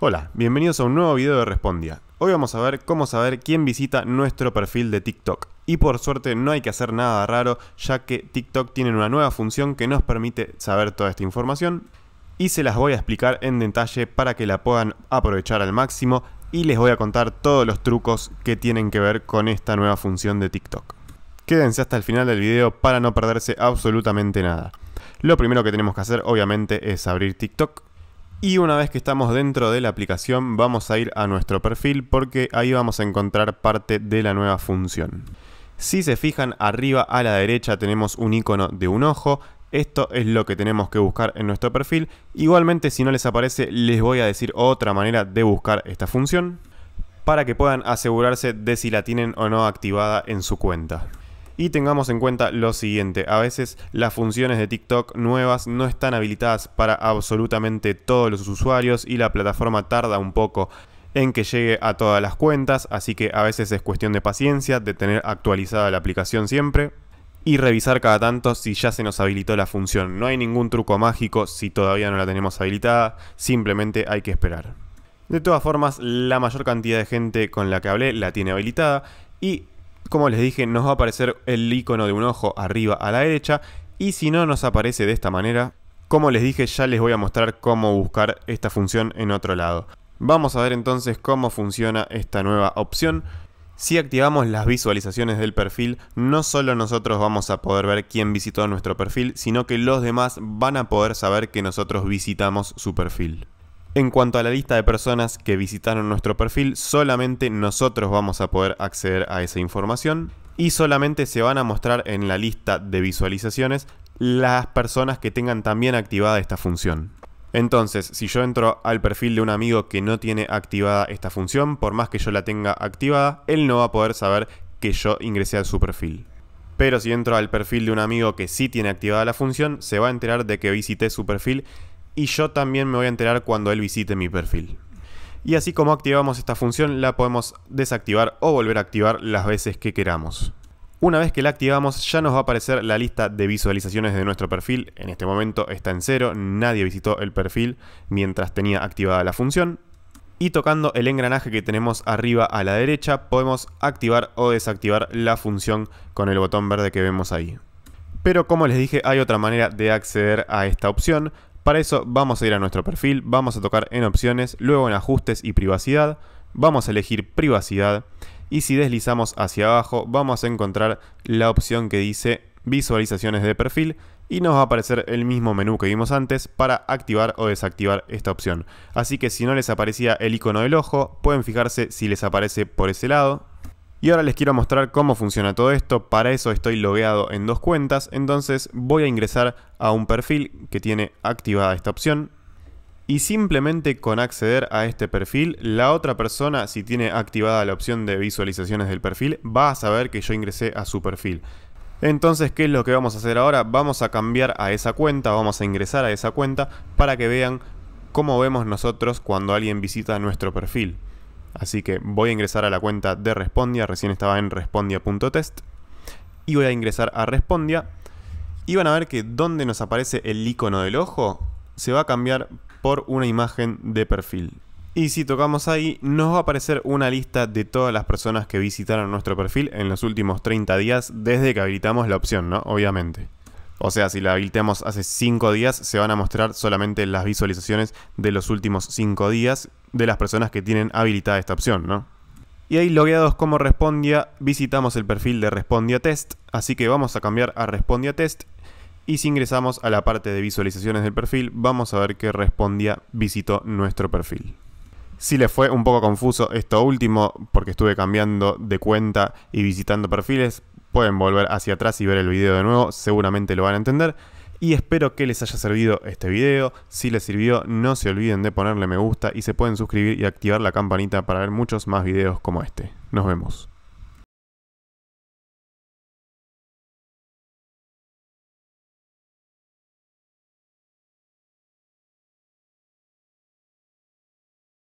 Hola, bienvenidos a un nuevo video de Respondia. Hoy vamos a ver cómo saber quién visita nuestro perfil de TikTok. Y por suerte no hay que hacer nada raro, ya que TikTok tiene una nueva función que nos permite saber toda esta información. Y se las voy a explicar en detalle para que la puedan aprovechar al máximo y les voy a contar todos los trucos que tienen que ver con esta nueva función de TikTok. Quédense hasta el final del video para no perderse absolutamente nada. Lo primero que tenemos que hacer obviamente es abrir TikTok y una vez que estamos dentro de la aplicación vamos a ir a nuestro perfil porque ahí vamos a encontrar parte de la nueva función. Si se fijan arriba a la derecha tenemos un icono de un ojo, esto es lo que tenemos que buscar en nuestro perfil. Igualmente si no les aparece les voy a decir otra manera de buscar esta función para que puedan asegurarse de si la tienen o no activada en su cuenta. Y tengamos en cuenta lo siguiente, a veces las funciones de TikTok nuevas no están habilitadas para absolutamente todos los usuarios y la plataforma tarda un poco en que llegue a todas las cuentas, así que a veces es cuestión de paciencia, de tener actualizada la aplicación siempre y revisar cada tanto si ya se nos habilitó la función. No hay ningún truco mágico si todavía no la tenemos habilitada, simplemente hay que esperar. De todas formas, la mayor cantidad de gente con la que hablé la tiene habilitada y como les dije, nos va a aparecer el icono de un ojo arriba a la derecha y si no nos aparece de esta manera, como les dije ya les voy a mostrar cómo buscar esta función en otro lado. Vamos a ver entonces cómo funciona esta nueva opción. Si activamos las visualizaciones del perfil, no solo nosotros vamos a poder ver quién visitó nuestro perfil, sino que los demás van a poder saber que nosotros visitamos su perfil. En cuanto a la lista de personas que visitaron nuestro perfil, solamente nosotros vamos a poder acceder a esa información y solamente se van a mostrar en la lista de visualizaciones las personas que tengan también activada esta función. Entonces, si yo entro al perfil de un amigo que no tiene activada esta función, por más que yo la tenga activada, él no va a poder saber que yo ingresé a su perfil. Pero si entro al perfil de un amigo que sí tiene activada la función, se va a enterar de que visité su perfil y yo también me voy a enterar cuando él visite mi perfil. Y así como activamos esta función, la podemos desactivar o volver a activar las veces que queramos. Una vez que la activamos ya nos va a aparecer la lista de visualizaciones de nuestro perfil. En este momento está en cero, nadie visitó el perfil mientras tenía activada la función. Y tocando el engranaje que tenemos arriba a la derecha podemos activar o desactivar la función con el botón verde que vemos ahí. Pero como les dije hay otra manera de acceder a esta opción. Para eso vamos a ir a nuestro perfil, vamos a tocar en opciones, luego en ajustes y privacidad, vamos a elegir privacidad y si deslizamos hacia abajo vamos a encontrar la opción que dice visualizaciones de perfil y nos va a aparecer el mismo menú que vimos antes para activar o desactivar esta opción. Así que si no les aparecía el icono del ojo, pueden fijarse si les aparece por ese lado, y ahora les quiero mostrar cómo funciona todo esto, para eso estoy logueado en dos cuentas, entonces voy a ingresar a un perfil que tiene activada esta opción. Y simplemente con acceder a este perfil, la otra persona, si tiene activada la opción de visualizaciones del perfil, va a saber que yo ingresé a su perfil. Entonces, ¿qué es lo que vamos a hacer ahora? Vamos a cambiar a esa cuenta, vamos a ingresar a esa cuenta para que vean cómo vemos nosotros cuando alguien visita nuestro perfil. Así que voy a ingresar a la cuenta de Respondia, recién estaba en respondia.test. Y voy a ingresar a Respondia. Y van a ver que donde nos aparece el icono del ojo, se va a cambiar por una imagen de perfil. Y si tocamos ahí, nos va a aparecer una lista de todas las personas que visitaron nuestro perfil en los últimos 30 días desde que habilitamos la opción, ¿no? Obviamente. O sea, si la habilitamos hace 5 días, se van a mostrar solamente las visualizaciones de los últimos 5 días de las personas que tienen habilitada esta opción, ¿no? Y ahí logueados como Respondia, visitamos el perfil de Respondia Test, así que vamos a cambiar a Respondia Test y si ingresamos a la parte de visualizaciones del perfil, vamos a ver que Respondia visitó nuestro perfil. Si les fue un poco confuso esto último, porque estuve cambiando de cuenta y visitando perfiles, pueden volver hacia atrás y ver el video de nuevo, seguramente lo van a entender. Y espero que les haya servido este video. Si les sirvió, no se olviden de ponerle me gusta y se pueden suscribir y activar la campanita para ver muchos más videos como este. Nos vemos.